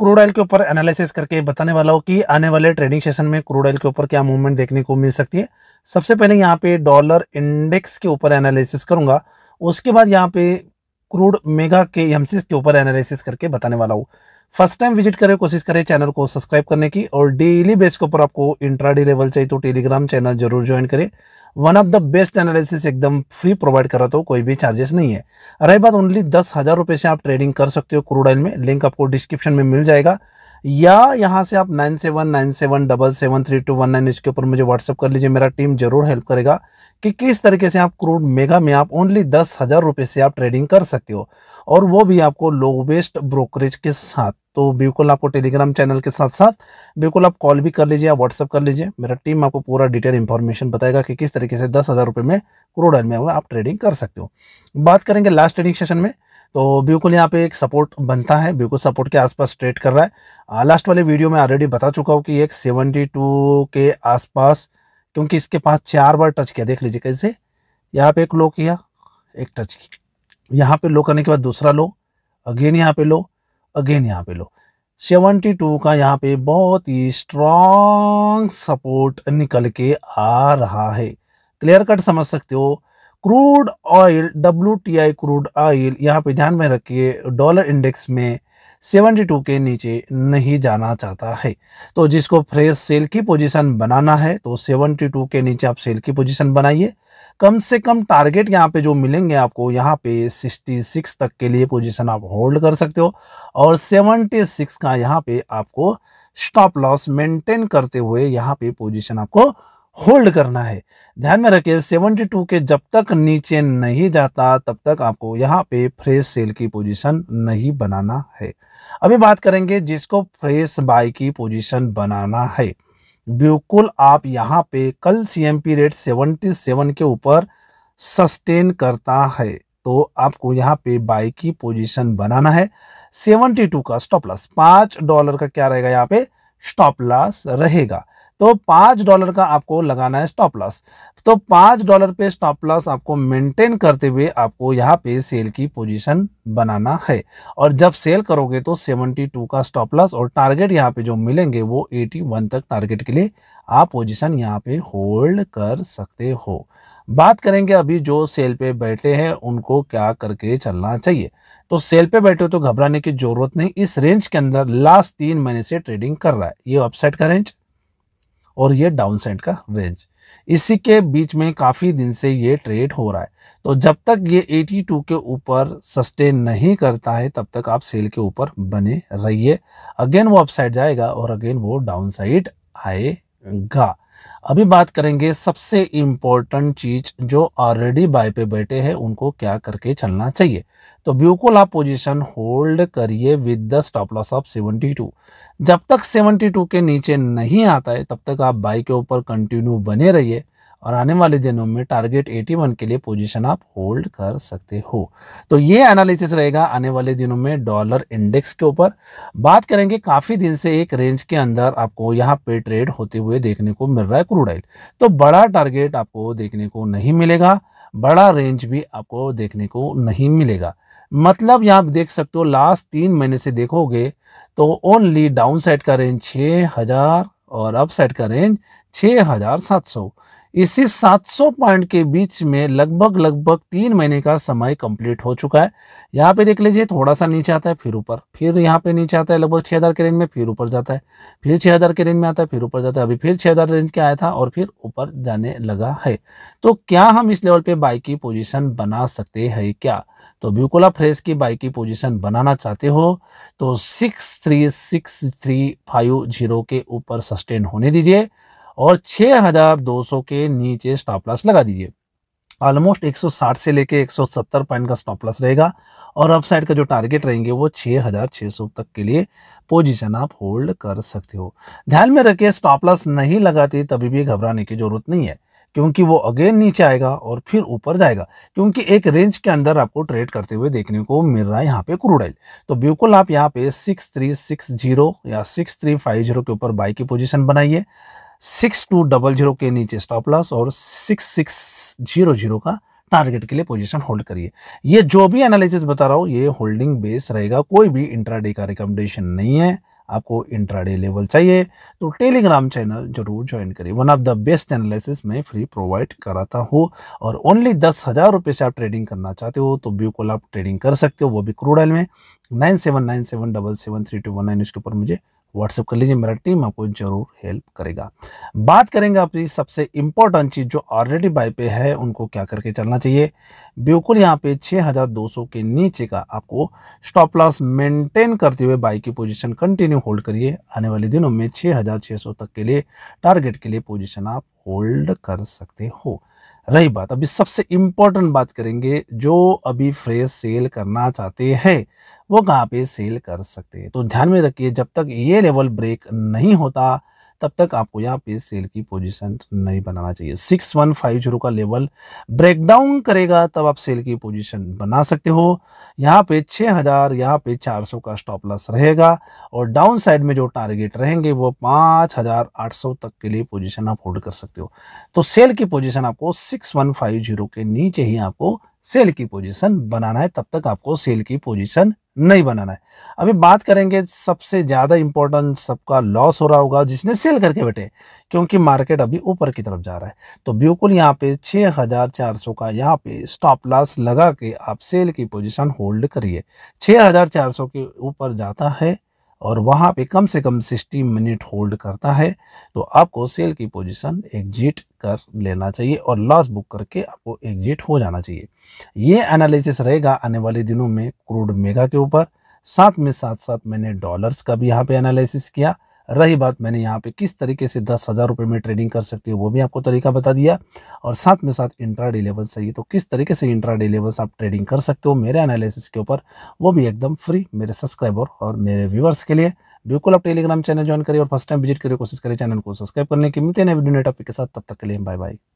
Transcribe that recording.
crude oil के ऊपर analysis करके बताने वाला हूँ कि आने वाले ट्रेडिंग सेशन में क्रूड ऑयल के ऊपर क्या मूवमेंट देखने को मिल सकती है सबसे पहले यहाँ पे डॉलर इंडेक्स के ऊपर एनालिसिस करूंगा उसके बाद यहाँ पे क्रूड मेगा के एमसीस के ऊपर एनालिसिस करके बताने वाला हूँ फर्स्ट टाइम विजिट करें कोशिश करें चैनल को सब्सक्राइब करने की और डेली बेस के ऊपर आपको इंट्राडे लेवल चाहिए तो टेलीग्राम चैनल जरूर ज्वाइन करें one of the best analysis एकदम फ्री प्रोवाइड कराता हूँ कोई भी चार्जेस नहीं है रही बात ओनली दस हज़ार रुपए से आप ट्रेडिंग कर सकते हो क्रूड ऑयल में लिंक आपको डिस्क्रिप्शन में मिल जाएगा या यहाँ से आप nine seven nine seven double seven three two one nine इसके ऊपर मुझे व्हाट्सअप कर लीजिए मेरा टीम जरूर हेल्प करेगा कि किस तरीके से आप क्रूड मेगा में आप ओनली दस हज़ार रुपये से आप ट्रेडिंग कर सकते हो और वो भी आपको लोवेस्ट ब्रोकरेज के साथ तो बिल्कुल आपको टेलीग्राम चैनल के साथ साथ बिल्कुल आप कॉल भी कर लीजिए या व्हाट्सअप कर लीजिए मेरा टीम आपको पूरा डिटेल इन्फॉर्मेशन बताएगा कि किस तरीके से दस हज़ार रुपये में क्रूड ऑयल में आप ट्रेडिंग कर सकते हो बात करेंगे लास्ट ट्रेडिंग सेशन में तो बिल्कुल यहाँ पे एक सपोर्ट बनता है बिल्कुल सपोर्ट के आसपास ट्रेड कर रहा है लास्ट वाले वीडियो में ऑलरेडी बता चुका हूँ कि एक सेवेंटी टू के आसपास क्योंकि इसके पास चार बार टच किया देख लीजिए कैसे यहाँ पे एक लो किया एक टच किया यहाँ पे लो करने के बाद दूसरा लो अगेन यहाँ पे लो अगेन यहाँ पे लो 72 का यहाँ पे बहुत ही स्ट्रॉन्ग सपोर्ट निकल के आ रहा है क्लियर कट समझ सकते हो crude oil W crude oil यहाँ पे ध्यान में रखिए डॉलर इंडेक्स में 72 के नीचे नहीं जाना चाहता है तो जिसको फ्रेश सेल की पोजीशन बनाना है तो 72 के नीचे आप सेल की पोजीशन बनाइए कम से कम टारगेट यहाँ पे जो मिलेंगे आपको यहाँ पे 66 तक के लिए पोजीशन आप होल्ड कर सकते हो और 76 का यहाँ पे आपको स्टॉप लॉस मेंटेन करते हुए यहाँ पे पोजीशन आपको होल्ड करना है ध्यान में रखिए 72 के जब तक नीचे नहीं जाता तब तक आपको यहाँ पे फ्रेश सेल की पोजीशन नहीं बनाना है अभी बात करेंगे जिसको फ्रेश बाई की पोजीशन बनाना है बिल्कुल आप यहाँ पे कल सीएमपी रेट 77 के ऊपर सस्टेन करता है तो आपको यहाँ पे बाई की पोजीशन बनाना है 72 का स्टॉप लॉस पांच डॉलर का क्या रहेगा यहाँ पे स्टॉप लॉस रहेगा तो पांच डॉलर का आपको लगाना है स्टॉप लॉस तो पांच डॉलर पे स्टॉप लॉस आपको मेंटेन करते हुए आपको यहाँ पे सेल की पोजीशन बनाना है और जब सेल करोगे तो 72 का स्टॉप लॉस और टारगेट यहाँ पे जो मिलेंगे वो 81 तक टारगेट के लिए आप पोजीशन यहाँ पे होल्ड कर सकते हो बात करेंगे अभी जो सेल पे बैठे हैं उनको क्या करके चलना चाहिए तो सेल पे बैठे हो तो घबराने की जरूरत नहीं इस रेंज के अंदर लास्ट तीन महीने से ट्रेडिंग कर रहा है ये अपसेट का रेंज और ये डाउन साइड का रेंज इसी के बीच में काफ़ी दिन से ये ट्रेड हो रहा है तो जब तक ये 82 के ऊपर सस्टेन नहीं करता है तब तक आप सेल के ऊपर बने रहिए अगेन वो अपसाइड जाएगा और अगेन वो डाउन साइड आएगा अभी बात करेंगे सबसे इम्पोर्टेंट चीज जो ऑलरेडी बाय पे बैठे हैं उनको क्या करके चलना चाहिए तो ब्यूकोल आप पोजिशन होल्ड करिए with the stop loss of two जब तक टू के नीचे नहीं आता है तब तक आप बाई के ऊपर कंटिन्यू बने रहिए और आने वाले दिनों में टारगेट 81 के लिए पोजीशन आप होल्ड कर सकते हो तो ये एनालिसिस रहेगा आने वाले दिनों में डॉलर इंडेक्स के ऊपर बात करेंगे काफ़ी दिन से एक रेंज के अंदर आपको यहाँ पे ट्रेड होते हुए देखने को मिल रहा है क्रूड ऑयल तो बड़ा टारगेट आपको देखने को नहीं मिलेगा बड़ा रेंज भी आपको देखने को नहीं मिलेगा मतलब यहाँ देख सकते हो लास्ट तीन महीने से देखोगे तो ओनली डाउन साइड का रेंज छः हज़ार और अप साइड का रेंज छः हज़ार सात सौ इसी 700 पॉइंट के बीच में लगभग लगभग तीन महीने का समय कंप्लीट हो चुका है यहाँ पे देख लीजिए थोड़ा सा नीचे आता है फिर ऊपर फिर यहाँ पे नीचे आता है लगभग छः हज़ार के रेंज में फिर ऊपर जाता है फिर छह हज़ार के रेंज में आता है फिर ऊपर जाता है अभी फिर छः हज़ार रेंज के आया था और फिर ऊपर जाने लगा है तो क्या हम इस लेवल पे बाइक की पोजिशन बना सकते है क्या तो ब्यूकोला फ्रेश की बाइक की पोजीशन बनाना चाहते हो तो six three six three five zero के ऊपर सस्टेन होने दीजिए और 6200 के नीचे स्टॉप लॉस लगा दीजिए ऑलमोस्ट 160 से लेके 170 पॉइंट का स्टॉप लॉस रहेगा और अपसाइड का जो टारगेट रहेंगे वो 6600 तक के लिए पोजीशन आप होल्ड कर सकते हो ध्यान में रखिए स्टॉप लॉस नहीं लगाते तभी भी घबराने की जरूरत नहीं है क्योंकि वो अगेन नीचे आएगा और फिर ऊपर जाएगा क्योंकि एक रेंज के अंदर आपको ट्रेड करते हुए देखने को मिल रहा है यहाँ पे क्रूड ऑयल तो बिल्कुल आप यहाँ पे सिक्स थ्री सिक्स जीरो या सिक्स थ्री फाइव जीरो के ऊपर बाई की पोजीशन बनाइए सिक्स टू डबल जीरो के नीचे स्टॉप लॉस और सिक्स सिक्स जीरो जीरो का टारगेट के लिए पोजीशन होल्ड करिए ये जो भी एनालिसिस बता रहा हूँ ये होल्डिंग बेस रहेगा कोई भी इंट्राडे का रिकमेंडेशन नहीं है आपको इंट्राडे लेवल चाहिए तो टेलीग्राम चैनल जरूर ज्वाइन करिए one of the best analysis मैं फ्री प्रोवाइड कराता हूँ और ओनली दस हज़ार रुपये से आप ट्रेडिंग करना चाहते हो तो बिल्कुल आप ट्रेडिंग कर सकते हो वो भी क्रूड ऑयल में nine seven nine seven double seven three two one nine इसके ऊपर मुझे व्हाट्सएप कर लीजिए मेरा टीम आपको जरूर हेल्प करेगा बात करेंगे आपकी सबसे इम्पोर्टेंट चीज़ जो ऑलरेडी बाय पे है उनको क्या करके चलना चाहिए बिल्कुल यहाँ पे 6200 के नीचे का आपको स्टॉप लॉस मेंटेन करते हुए बाई की पोजीशन कंटिन्यू होल्ड करिए आने वाले दिनों में 6600 तक के लिए टारगेट के लिए पोजिशन आप होल्ड कर सकते हो रही बात अभी सबसे इम्पोर्टेंट बात करेंगे जो अभी फ्रेश सेल करना चाहते हैं वो कहाँ पे सेल कर सकते हैं तो ध्यान में रखिए जब तक ये लेवल ब्रेक नहीं होता तब तक आपको यहाँ पे सेल की पोजीशन नहीं बनाना चाहिए सिक्स वन फाइव जीरो का लेवल ब्रेकडाउन करेगा तब आप सेल की पोजीशन बना सकते हो यहाँ पे छः हजार यहाँ पे चार सौ का स्टॉप लॉस रहेगा और डाउन साइड में जो टारगेट रहेंगे वो पाँच हजार आठ सौ तक के लिए पोजीशन आप होल्ड कर सकते हो तो सेल की पोजिशन आपको सिक्स के नीचे ही आपको सेल की पोजीशन बनाना है तब तक आपको सेल की पोजीशन नहीं बनाना है अभी बात करेंगे सबसे ज़्यादा इंपॉर्टेंट सबका लॉस हो रहा होगा जिसने सेल करके बैठे क्योंकि मार्केट अभी ऊपर की तरफ जा रहा है तो बिल्कुल यहाँ पे 6400 का यहाँ पे स्टॉप लॉस लगा के आप सेल की पोजीशन होल्ड करिए 6400 के ऊपर जाता है और वहाँ पे कम से कम 60 मिनट होल्ड करता है तो आपको सेल की पोजीशन एग्जिट कर लेना चाहिए और लॉस बुक करके आपको एग्जिट हो जाना चाहिए ये एनालिसिस रहेगा आने वाले दिनों में क्रूड मेगा के ऊपर साथ में साथ साथ मैंने डॉलर्स का भी यहाँ पे एनालिसिस किया रही बात मैंने यहाँ पे किस तरीके से दस हज़ार रुपये में ट्रेडिंग कर सकते हो वो भी आपको तरीका बता दिया और साथ में साथ इंट्रा डे लेवल चाहिए तो किस तरीके से इंट्रा डे आप ट्रेडिंग कर सकते हो मेरे एनालिसिस के ऊपर वो भी एकदम फ्री मेरे सब्सक्राइबर और मेरे व्यूवर्स के लिए बिल्कुल आप टेलीग्राम चैनल ज्वाइन करिए और फर्स्ट टाइम विजिट करिए कोशिश करिए चैनल को सब्सक्राइब करने की मिलते हैं वीडियो टॉपिक के साथ तब तक के लिए बाय बाय